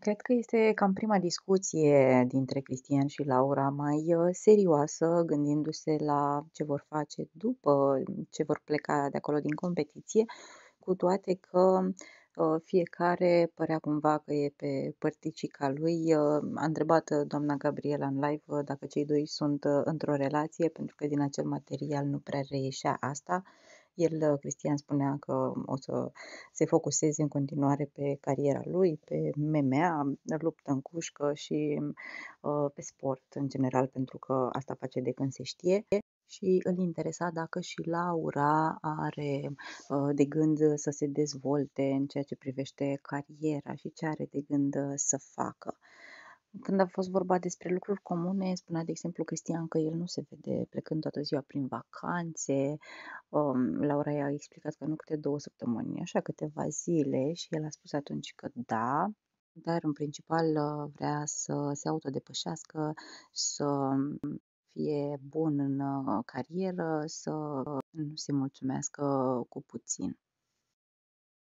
Cred că este cam prima discuție dintre Cristian și Laura mai uh, serioasă, gândindu-se la ce vor face după ce vor pleca de acolo din competiție, cu toate că uh, fiecare părea cumva că e pe părticica lui. Uh, a întrebat doamna Gabriela în live dacă cei doi sunt într-o relație, pentru că din acel material nu prea reieșea asta el, uh, Cristian, spunea că o să se focuseze în continuare pe cariera lui, pe MMA, luptă în cușcă și uh, pe sport în general, pentru că asta face de când se știe și îl interesa dacă și Laura are uh, de gând să se dezvolte în ceea ce privește cariera și ce are de gând să facă. Când a fost vorba despre lucruri comune, spunea, de exemplu, Cristian că el nu se vede plecând toată ziua prin vacanțe. Um, Laura i-a explicat că nu câte două săptămâni, așa câteva zile și el a spus atunci că da, dar în principal uh, vrea să se autodepășească, să fie bun în uh, carieră, să nu se mulțumească cu puțin.